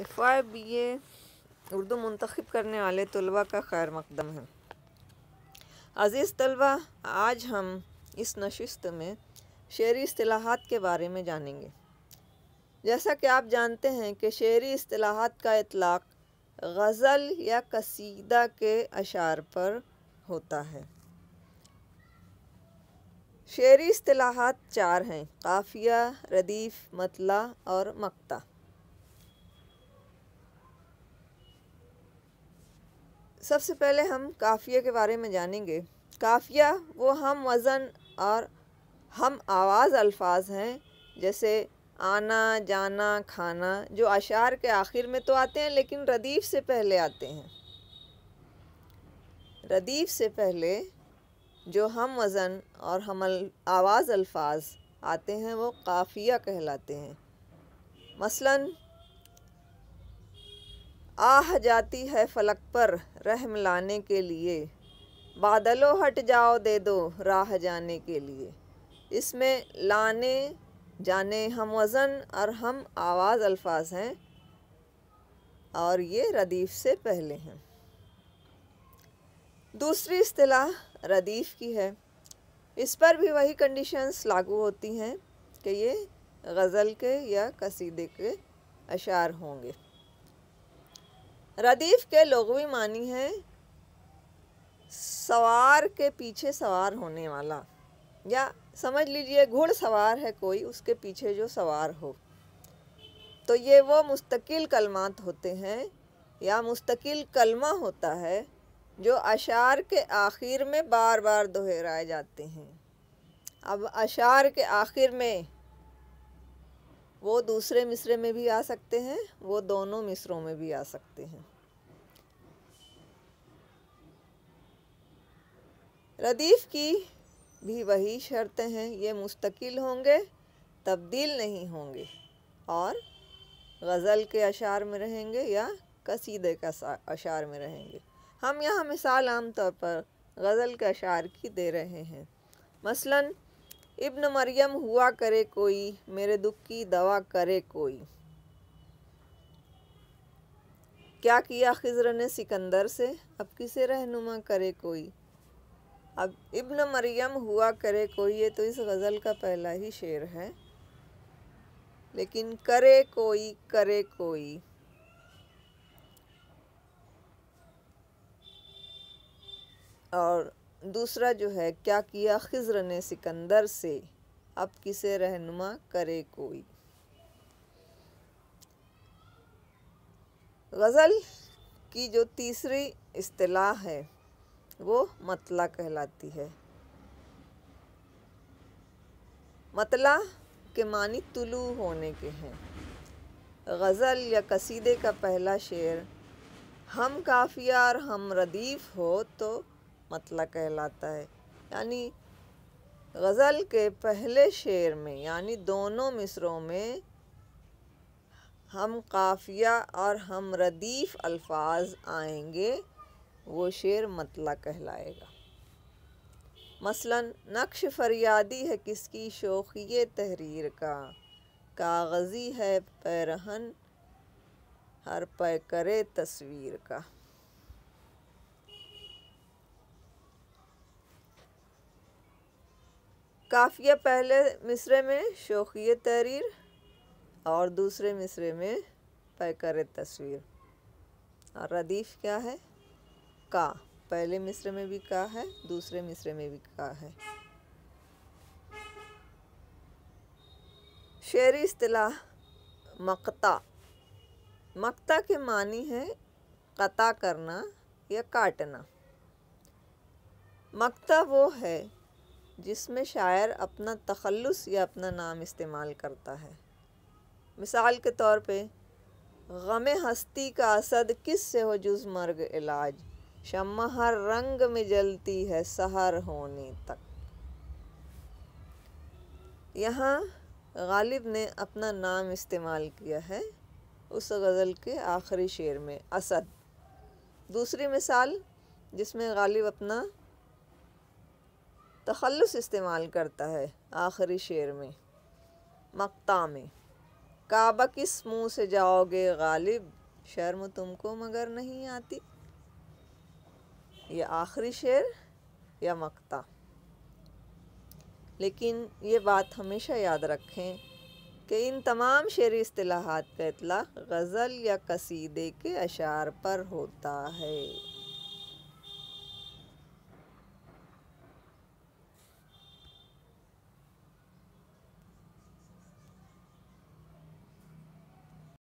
F I B A Urdu मंतखब करने वाले तलबा का खैर मकदम है अज़ीज़ तलबा आज हम इस नशस्त में शेरी असलाहत के बारे में जानेंगे जैसा कि आप जानते हैं कि शेरी असलाहत का इतलाक़ गज़ल या कसीदा के अशार पर होता है शेरी असलाहत चार हैं काफिया रदीफ़ मतला और मक्ता सबसे पहले हम काफ़िया के बारे में जानेंगे काफ़िया वो हम वज़न और हम आवाज़ अल्फाज हैं जैसे आना जाना खाना जो अशार के आखिर में तो आते हैं लेकिन रदीफ़ से पहले आते हैं रदीफ़ से पहले जो हम वज़न और हम आवाज़ अल्फाज आते हैं वो काफ़िया कहलाते हैं मसलन आह जाती है फलक पर रहम लाने के लिए बादलों हट जाओ दे दो राह जाने के लिए इसमें लाने जाने हम वज़न और हम आवाज़ अल्फाज हैं और ये रदीफ़ से पहले हैं दूसरी अतलाह रदीफ़ की है इस पर भी वही कंडीशंस लागू होती हैं कि ये गज़ल के या कसीदे के अशार होंगे रदीफ के लोगवी मानी है सवार के पीछे सवार होने वाला या समझ लीजिए घुड़ सवार है कोई उसके पीछे जो सवार हो तो ये वो मुस्तकिल कलमात होते हैं या मुस्तकिल कलमा होता है जो अशार के आखिर में बार बार दोहराए जाते हैं अब अशार के आखिर में वो दूसरे मिसरे में भी आ सकते हैं वो दोनों मिसरों में भी आ सकते हैं रदीफ की भी वही शर्तें हैं ये मुस्तकिल होंगे तब्दील नहीं होंगे और गज़ल के अशार में रहेंगे या कसीदे का अशार में रहेंगे हम यहाँ मिसाल आम तौर पर गज़ल के अशार की दे रहे हैं मसलन इब्न मरियम हुआ करे कोई मेरे दुख की दवा करे कोई क्या किया खिजर ने सिकंदर से अब किसे रहनुमा करे कोई अब इब्न मरियम हुआ करे कोई ये तो इस गज़ल का पहला ही शेर है लेकिन करे कोई करे कोई और दूसरा जो है क्या किया खिज्र ने सिकंदर से अब किसे रहनुमा करे कोई गज़ल की जो तीसरी अतलाह है वो मतला कहलाती है मतला के मानी तुलू होने के हैं गज़ल या कसीदे का पहला शेर हम काफिया और हम रदीफ़ हो तो मतला कहलाता है यानी गज़ल के पहले शेर में यानी दोनों मिसरों में हम काफिया और हम रदीफ़ अल्फाज आएंगे वो शेर मतला कहलाएगा मसलन नक्श फरियादी है किसकी शोखी तहरीर का कागज़ी है पैरहन हर पै करे तस्वीर का काफिया पहले मिसरे में शोखिय तहरीर और दूसरे मिसरे में पैकर तस्वीर और रदीफ़ क्या है का पहले मिस्र में भी का है दूसरे मिस्र में भी का है शेरी अतलाह मकता मकता के मानी है कता करना या काटना मकता वो है जिसमें शायर अपना तखलस या अपना नाम इस्तेमाल करता है मिसाल के तौर पे गम हस्ती का असद किस से हो जुज मर्ग इलाज शम हर रंग में जलती है सहर होने तक यहाँ गालिब ने अपना नाम इस्तेमाल किया है उस गज़ल के आखिरी शेर में असद दूसरी मिसाल जिसमें गालिब अपना तखलस इस्तेमाल करता है आखिरी शेर में मकता में काबा किस मुँह से जाओगे गालिब शर्म तुमको मगर नहीं आती ये आखिरी शेर या मकता लेकिन ये बात हमेशा याद रखें कि इन तमाम शेरी अतलाहत का इतला गज़ल या कसीदे के अशार पर होता है